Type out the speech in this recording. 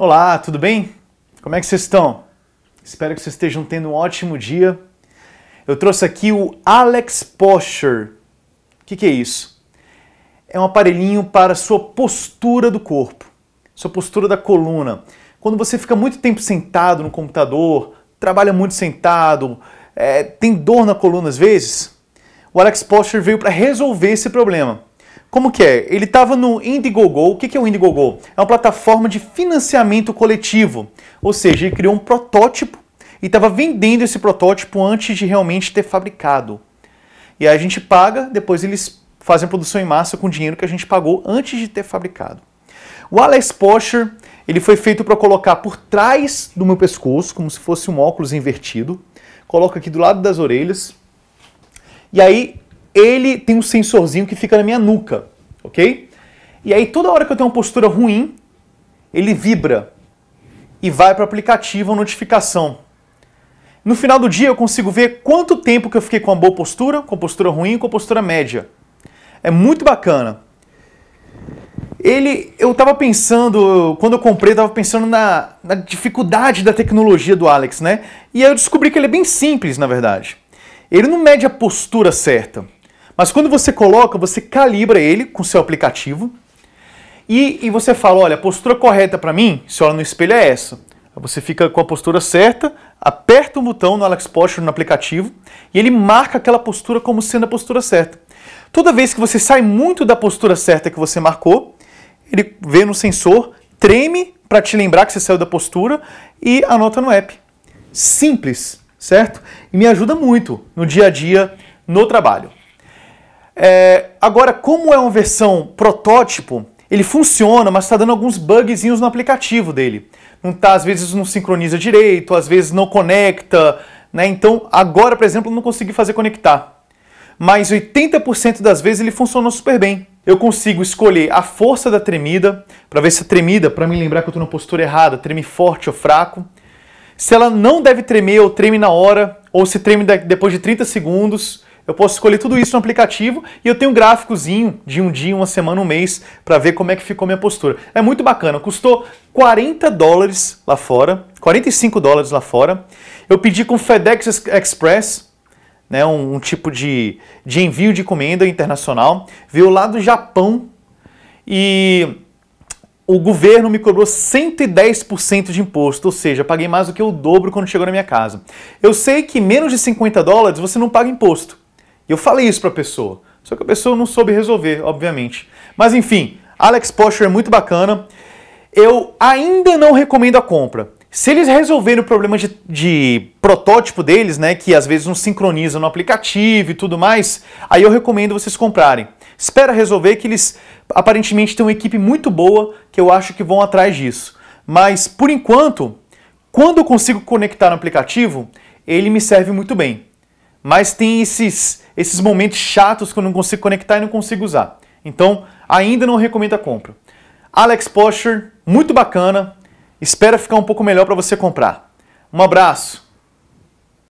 Olá, tudo bem? Como é que vocês estão? Espero que vocês estejam tendo um ótimo dia. Eu trouxe aqui o Alex Posture. O que, que é isso? É um aparelhinho para sua postura do corpo, sua postura da coluna. Quando você fica muito tempo sentado no computador, trabalha muito sentado, é, tem dor na coluna às vezes, o Alex Posture veio para resolver esse problema. Como que é? Ele estava no Indiegogo. O que é o Indiegogo? É uma plataforma de financiamento coletivo. Ou seja, ele criou um protótipo e estava vendendo esse protótipo antes de realmente ter fabricado. E aí a gente paga, depois eles fazem a produção em massa com o dinheiro que a gente pagou antes de ter fabricado. O Alex Posher, ele foi feito para colocar por trás do meu pescoço, como se fosse um óculos invertido. Coloca aqui do lado das orelhas. E aí ele tem um sensorzinho que fica na minha nuca, ok? E aí toda hora que eu tenho uma postura ruim, ele vibra e vai para o aplicativo a notificação. No final do dia eu consigo ver quanto tempo que eu fiquei com uma boa postura, com postura ruim, com postura média. É muito bacana. Ele, eu estava pensando, quando eu comprei, estava pensando na, na dificuldade da tecnologia do Alex, né? E aí eu descobri que ele é bem simples, na verdade. Ele não mede a postura certa. Mas quando você coloca, você calibra ele com seu aplicativo e, e você fala: olha, a postura correta para mim, se olha no espelho, é essa. Você fica com a postura certa, aperta o botão no Alex Posture no aplicativo e ele marca aquela postura como sendo a postura certa. Toda vez que você sai muito da postura certa que você marcou, ele vê no sensor, treme para te lembrar que você saiu da postura e anota no app. Simples, certo? E me ajuda muito no dia a dia, no trabalho. É, agora, como é uma versão protótipo, ele funciona, mas está dando alguns bugzinhos no aplicativo dele. Não tá, às vezes não sincroniza direito, às vezes não conecta, né? Então, agora, por exemplo, não consegui fazer conectar. Mas 80% das vezes ele funcionou super bem. Eu consigo escolher a força da tremida, para ver se a tremida, para me lembrar que eu estou na postura errada, treme forte ou fraco. Se ela não deve tremer ou treme na hora, ou se treme depois de 30 segundos, eu posso escolher tudo isso no aplicativo e eu tenho um gráficozinho de um dia, uma semana, um mês para ver como é que ficou minha postura. É muito bacana. Custou 40 dólares lá fora, 45 dólares lá fora. Eu pedi com FedEx Express, né, um, um tipo de, de envio de encomenda internacional. Veio lá do Japão e o governo me cobrou 110% de imposto, ou seja, paguei mais do que o dobro quando chegou na minha casa. Eu sei que menos de 50 dólares você não paga imposto, eu falei isso para a pessoa, só que a pessoa não soube resolver, obviamente. Mas enfim, Alex Posture é muito bacana. Eu ainda não recomendo a compra. Se eles resolverem o problema de, de, protótipo deles, né, que às vezes não sincronizam no aplicativo e tudo mais, aí eu recomendo vocês comprarem. Espera resolver que eles aparentemente têm uma equipe muito boa que eu acho que vão atrás disso. Mas por enquanto, quando eu consigo conectar no aplicativo, ele me serve muito bem mas tem esses, esses momentos chatos que eu não consigo conectar e não consigo usar. Então, ainda não recomendo a compra. Alex Posher, muito bacana. Espero ficar um pouco melhor para você comprar. Um abraço.